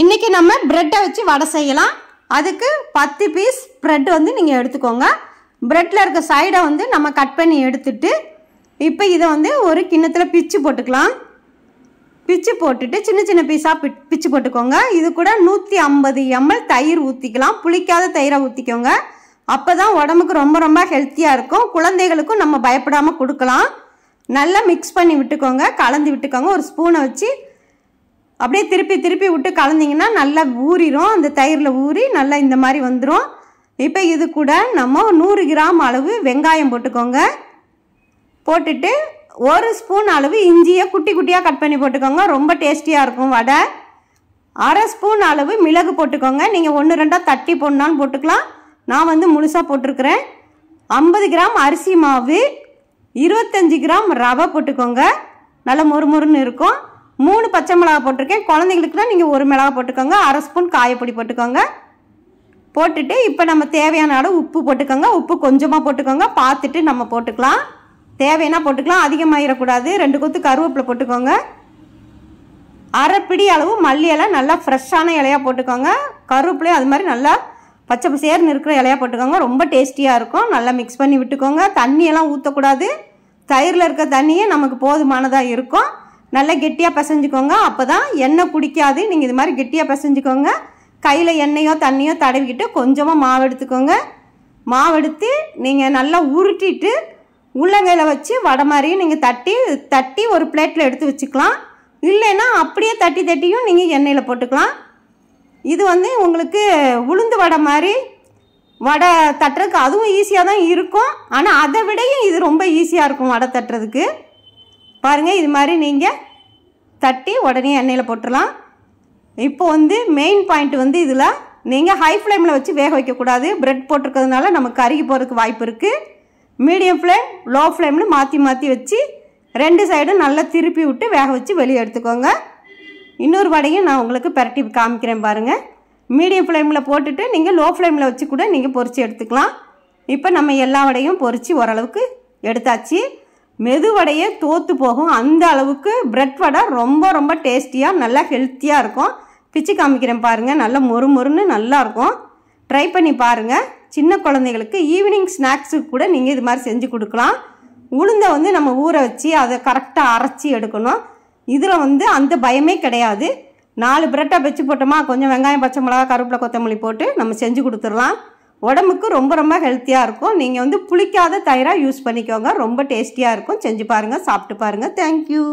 இன்றைக்கி நம்ம ப்ரெட்டை வச்சு வடை செய்யலாம் அதுக்கு பத்து பீஸ் ப்ரெட் வந்து நீங்கள் எடுத்துக்கோங்க ப்ரெட்டில் இருக்க சைடை வந்து நம்ம கட் பண்ணி எடுத்துட்டு இப்போ இதை வந்து ஒரு கிண்ணத்தில் பிச்சு போட்டுக்கலாம் பிச்சு போட்டுட்டு சின்ன சின்ன பீஸாக பி பிச்சு போட்டுக்கோங்க இது கூட நூற்றி ஐம்பது எம்எல் தயிர் ஊற்றிக்கலாம் புளிக்காத தயிரை ஊற்றிக்கோங்க அப்போ தான் உடம்புக்கு ரொம்ப ரொம்ப ஹெல்த்தியாக இருக்கும் குழந்தைகளுக்கும் நம்ம பயப்படாமல் கொடுக்கலாம் நல்லா மிக்ஸ் பண்ணி விட்டுக்கோங்க கலந்து விட்டுக்கோங்க ஒரு ஸ்பூனை வச்சு அப்படியே திருப்பி திருப்பி விட்டு கலந்திங்கன்னா நல்லா ஊறிடும் அந்த தயிரில் ஊறி நல்லா இந்த மாதிரி வந்துடும் இப்போ இது கூட நம்ம நூறு கிராம் அளவு வெங்காயம் போட்டுக்கோங்க போட்டுட்டு ஒரு ஸ்பூன் அளவு இஞ்சியை குட்டி குட்டியாக கட் பண்ணி போட்டுக்கோங்க ரொம்ப டேஸ்டியாக இருக்கும் வடை அரை ஸ்பூன் அளவு மிளகு போட்டுக்கோங்க நீங்கள் ஒன்று ரெண்டாக தட்டி போடணாலும் போட்டுக்கலாம் நான் வந்து முழுசாக போட்டிருக்கிறேன் ஐம்பது கிராம் அரிசி மாவு இருபத்தஞ்சி கிராம் ரவை போட்டுக்கோங்க நல்லா மொறுமொறுன்னு இருக்கும் மூணு பச்சை மிளகா போட்டிருக்கேன் குழந்தைங்களுக்கு தான் நீங்கள் ஒரு மிளகா போட்டுக்கோங்க அரை ஸ்பூன் காயப்பொடி போட்டுக்கோங்க போட்டுட்டு இப்போ நம்ம தேவையான அளவு உப்பு போட்டுக்கோங்க உப்பு கொஞ்சமாக போட்டுக்கோங்க பார்த்துட்டு நம்ம போட்டுக்கலாம் தேவைன்னா போட்டுக்கலாம் அதிகமாகிடக்கூடாது ரெண்டு கொத்து கருவேப்பில் போட்டுக்கோங்க அரைப்பிடி அளவு மல்லி இலை நல்லா ஃப்ரெஷ்ஷான இலையாக போட்டுக்கோங்க கருவேப்பிலையும் அது மாதிரி நல்லா பச்சை பசேர்னு இருக்கிற இலையாக போட்டுக்கோங்க ரொம்ப டேஸ்டியாக இருக்கும் நல்லா மிக்ஸ் பண்ணி விட்டுக்கோங்க தண்ணியெல்லாம் ஊற்றக்கூடாது தயிரில் இருக்க தண்ணியே நமக்கு போதுமானதாக இருக்கும் நல்லா கெட்டியாக பிசைஞ்சுக்கோங்க அப்போ தான் எண்ணெய் குடிக்காது நீங்கள் இது மாதிரி கெட்டியாக பிசைஞ்சுக்கோங்க கையில் எண்ணெயோ தண்ணியோ தடவிக்கிட்டு கொஞ்சமாக மாவு எடுத்துக்கோங்க மாவு எடுத்து நீங்கள் நல்லா உருட்டிட்டு உள்ளங்கையில் வச்சு வடை மாதிரியும் நீங்கள் தட்டி தட்டி ஒரு பிளேட்டில் எடுத்து வச்சுக்கலாம் இல்லைன்னா அப்படியே தட்டி தட்டியும் நீங்கள் எண்ணெயில் போட்டுக்கலாம் இது வந்து உங்களுக்கு உளுந்து வடை மாதிரி வடை தட்டுறதுக்கு அதுவும் ஈஸியாக தான் இருக்கும் ஆனால் அதை விடையும் இது ரொம்ப ஈஸியாக இருக்கும் வடை தட்டுறதுக்கு பாருங்கள் இது மாதிரி நீங்கள் தட்டி உடனே எண்ணெயில் போட்டுடலாம் இப்போ வந்து மெயின் பாயிண்ட் வந்து இதில் நீங்கள் ஹை ஃப்ளேமில் வச்சு வேக வைக்கக்கூடாது ப்ரெட் போட்டிருக்கிறதுனால நமக்கு கருகி போகிறதுக்கு வாய்ப்பு இருக்குது மீடியம் ஃப்ளேம் லோ ஃப்ளேம்னு மாற்றி மாற்றி வச்சு ரெண்டு சைடும் நல்லா திருப்பி விட்டு வேக வச்சு வெளியே எடுத்துக்கோங்க இன்னொரு வடையும் நான் உங்களுக்கு பரட்டி காமிக்கிறேன் பாருங்கள் மீடியம் ஃப்ளேமில் போட்டுட்டு நீங்கள் லோ ஃப்ளேமில் வச்சு கூட நீங்கள் பொறிச்சு எடுத்துக்கலாம் இப்போ நம்ம எல்லா வடையும் பொறிச்சு ஓரளவுக்கு எடுத்தாச்சு மெதுவடையே தோற்று போகும் அந்த அளவுக்கு பிரெட் வடை ரொம்ப ரொம்ப டேஸ்டியாக நல்லா ஹெல்த்தியாக இருக்கும் பிச்சு காமிக்கிறேன் பாருங்கள் நல்லா மொறு மொறுன்னு நல்லாயிருக்கும் ட்ரை பண்ணி பாருங்கள் சின்ன குழந்தைகளுக்கு ஈவினிங் ஸ்நாக்ஸுக்கு கூட நீங்கள் இது மாதிரி செஞ்சு கொடுக்கலாம் உளுந்தை வந்து நம்ம ஊற வச்சு அதை கரெக்டாக அரைச்சி எடுக்கணும் இதில் வந்து அந்த பயமே கிடையாது நாலு பிரெட்டை வச்சு போட்டோமா கொஞ்சம் வெங்காயம் பச்சை மிளகா கருப்பில் கொத்தமல்லி போட்டு நம்ம செஞ்சு கொடுத்துடலாம் உடம்புக்கு ரொம்ப ரொம்ப ஹெல்த்தியாக இருக்கும் நீங்கள் வந்து புளிக்காத தயிராக யூஸ் பண்ணிக்கோங்க ரொம்ப டேஸ்டியாக இருக்கும் செஞ்சு பாருங்கள் சாப்பிட்டு பாருங்கள் தேங்க்யூ